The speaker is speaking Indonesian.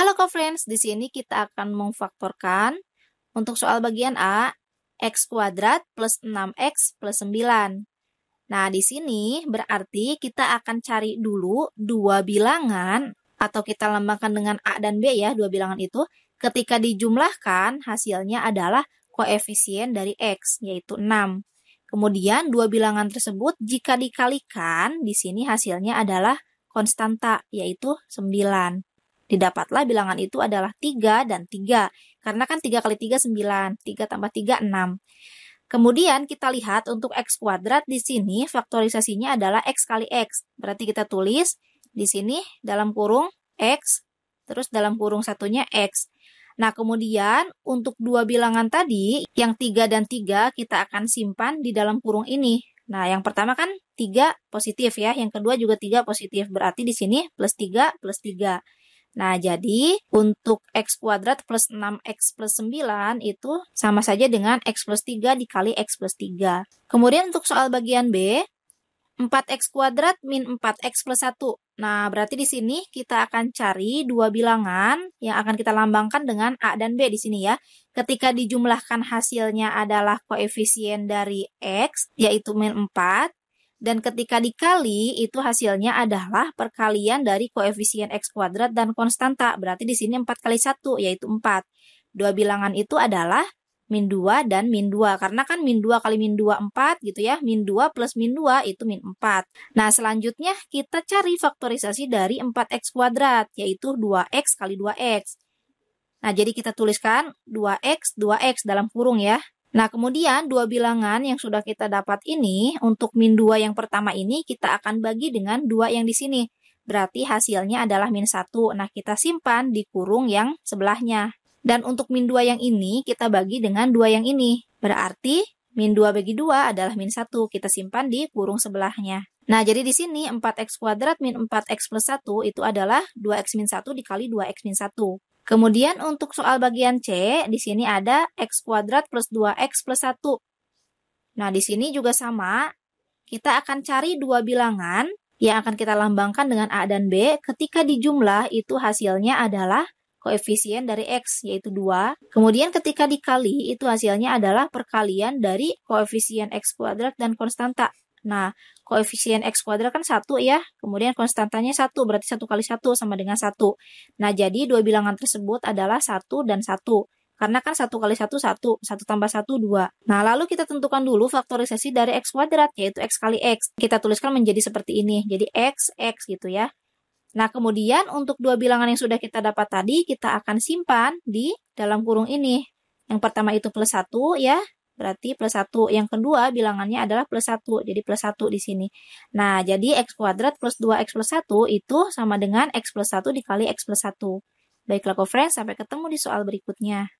Halo co-friends, di sini kita akan memfaktorkan untuk soal bagian A, x kuadrat plus 6x plus 9. Nah, di sini berarti kita akan cari dulu dua bilangan atau kita lambangkan dengan A dan B ya, dua bilangan itu. Ketika dijumlahkan, hasilnya adalah koefisien dari X, yaitu 6. Kemudian dua bilangan tersebut jika dikalikan, di sini hasilnya adalah konstanta, yaitu 9. Didapatlah bilangan itu adalah 3 dan 3, karena kan 3 kali 3 9, 3 tambah 3 6. Kemudian kita lihat untuk x kuadrat di sini faktorisasinya adalah x kali x. Berarti kita tulis di sini dalam kurung x, terus dalam kurung satunya x. Nah, kemudian untuk dua bilangan tadi, yang 3 dan 3 kita akan simpan di dalam kurung ini. Nah, yang pertama kan 3 positif ya, yang kedua juga 3 positif, berarti di sini plus 3 plus 3. Nah, jadi untuk x kuadrat plus 6x plus 9 itu sama saja dengan x plus 3 dikali x plus 3. Kemudian untuk soal bagian B, 4x kuadrat min 4x plus 1. Nah, berarti di sini kita akan cari dua bilangan yang akan kita lambangkan dengan A dan B di sini ya. Ketika dijumlahkan hasilnya adalah koefisien dari X, yaitu min 4, dan ketika dikali, itu hasilnya adalah perkalian dari koefisien X kuadrat dan konstanta. Berarti di sini 4 kali 1, yaitu 4. Dua bilangan itu adalah min 2 dan min 2 karena kan min 2 kali min 2 4 gitu ya min 2 plus min 2 itu min 4 nah selanjutnya kita cari faktorisasi dari 4x kuadrat yaitu 2x kali 2x nah jadi kita tuliskan 2x 2x dalam kurung ya Nah, kemudian dua bilangan yang sudah kita dapat ini, untuk min 2 yang pertama ini kita akan bagi dengan dua yang di sini. Berarti hasilnya adalah min 1. Nah, kita simpan di kurung yang sebelahnya. Dan untuk min 2 yang ini kita bagi dengan dua yang ini. Berarti min 2 bagi 2 adalah min 1. Kita simpan di kurung sebelahnya. Nah, jadi di sini 4x kuadrat min 4x plus 1 itu adalah 2x min 1 dikali 2x min 1. Kemudian untuk soal bagian C, di sini ada X kuadrat plus 2X plus 1. Nah, di sini juga sama. Kita akan cari dua bilangan yang akan kita lambangkan dengan A dan B. Ketika dijumlah, itu hasilnya adalah koefisien dari X, yaitu 2. Kemudian ketika dikali, itu hasilnya adalah perkalian dari koefisien X kuadrat dan konstanta. Nah, koefisien x kuadrat kan satu ya, kemudian konstantanya satu, berarti satu kali satu sama dengan satu. Nah, jadi dua bilangan tersebut adalah satu dan satu. Karena kan satu kali satu satu, satu tambah satu dua. Nah, lalu kita tentukan dulu faktorisasi dari x kuadrat, yaitu x kali x. Kita tuliskan menjadi seperti ini, jadi x, x gitu ya. Nah, kemudian untuk dua bilangan yang sudah kita dapat tadi, kita akan simpan di dalam kurung ini. Yang pertama itu plus 1 ya, berarti plus 1. Yang kedua bilangannya adalah plus 1, jadi plus 1 di sini. Nah, jadi X kuadrat plus 2X plus 1 itu sama dengan X plus 1 dikali X plus 1. Baiklah, co friends, sampai ketemu di soal berikutnya.